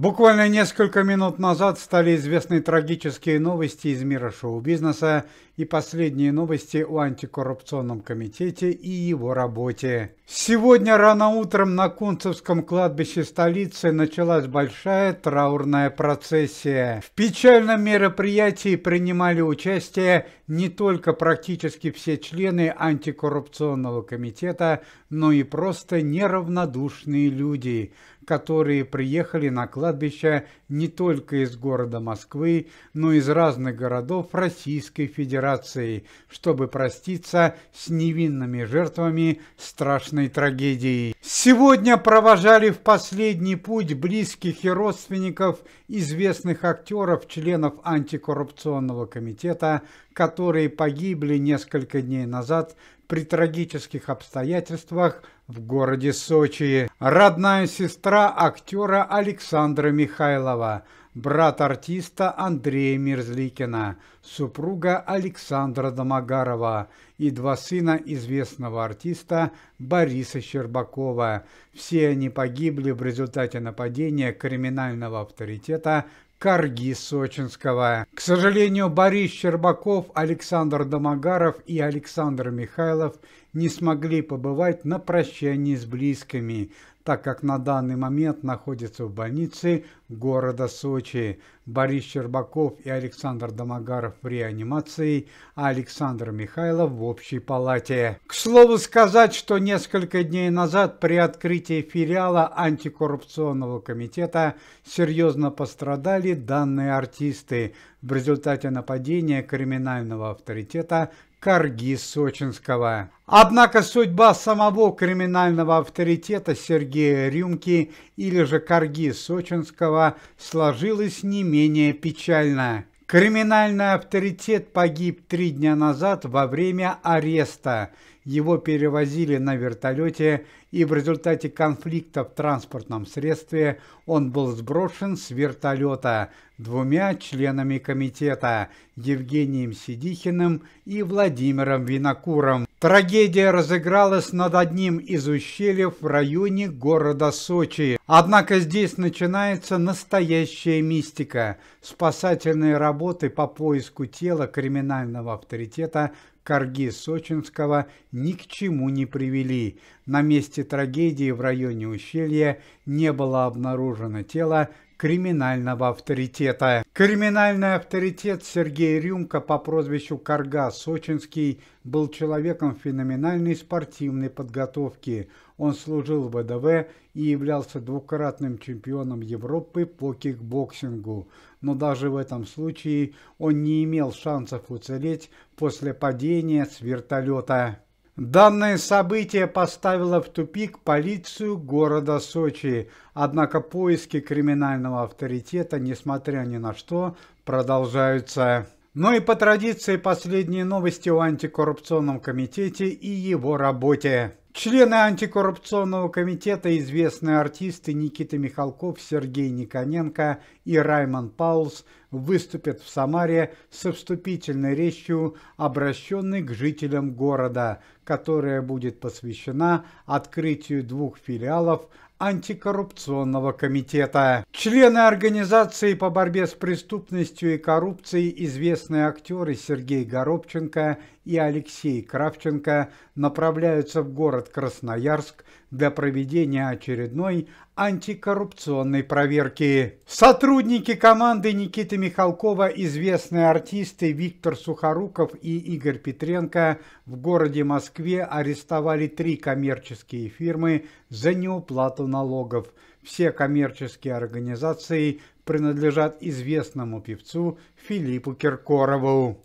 Буквально несколько минут назад стали известны трагические новости из мира шоу-бизнеса и последние новости о антикоррупционном комитете и его работе. Сегодня рано утром на Кунцевском кладбище столицы началась большая траурная процессия. В печальном мероприятии принимали участие не только практически все члены антикоррупционного комитета, но и просто неравнодушные люди, которые приехали на кладбище не только из города Москвы, но и из разных городов Российской Федерации операцией, чтобы проститься с невинными жертвами страшной трагедии. Сегодня провожали в последний путь близких и родственников известных актеров, членов антикоррупционного комитета, которые погибли несколько дней назад при трагических обстоятельствах в городе Сочи. Родная сестра актера Александра Михайлова – брат артиста Андрея Мерзликина, супруга Александра Домогарова и два сына известного артиста Бориса Щербакова. Все они погибли в результате нападения криминального авторитета Карги Сочинского. К сожалению, Борис Щербаков, Александр Домогаров и Александр Михайлов не смогли побывать на прощании с близкими, так как на данный момент находятся в больнице города Сочи. Борис Щербаков и Александр Домогаров в реанимации, а Александр Михайлов в общей палате. К слову сказать, что несколько дней назад при открытии филиала антикоррупционного комитета серьезно пострадали пострадали данные артисты в результате нападения криминального авторитета Карги Сочинского. Однако судьба самого криминального авторитета Сергея Рюмки или же Карги Сочинского сложилась не менее печально. Криминальный авторитет погиб три дня назад во время ареста. Его перевозили на вертолете, и в результате конфликта в транспортном средстве он был сброшен с вертолета двумя членами комитета – Евгением Сидихиным и Владимиром Винокуром. Трагедия разыгралась над одним из ущельев в районе города Сочи. Однако здесь начинается настоящая мистика. Спасательные работы по поиску тела криминального авторитета Карги Сочинского ни к чему не привели. На месте трагедии в районе ущелья не было обнаружено тело криминального авторитета. Криминальный авторитет Сергей Рюмка по прозвищу Карга Сочинский был человеком феноменальной спортивной подготовки. Он служил в ВДВ и являлся двукратным чемпионом Европы по кикбоксингу. Но даже в этом случае он не имел шансов уцелеть после падения с вертолета. Данное событие поставило в тупик полицию города Сочи, однако поиски криминального авторитета, несмотря ни на что, продолжаются. Ну и по традиции последние новости о антикоррупционном комитете и его работе. Члены антикоррупционного комитета, известные артисты Никита Михалков, Сергей Никоненко и Раймон Паулс выступят в Самаре со вступительной речью, обращенной к жителям города, которая будет посвящена открытию двух филиалов антикоррупционного комитета. Члены организации по борьбе с преступностью и коррупцией известные актеры Сергей Горобченко и Алексей Кравченко направляются в город Красноярск до проведения очередной антикоррупционной проверки. Сотрудники команды Никиты Михалкова, известные артисты Виктор Сухоруков и Игорь Петренко в городе Москве арестовали три коммерческие фирмы за неуплату налогов. Все коммерческие организации принадлежат известному певцу Филиппу Киркорову.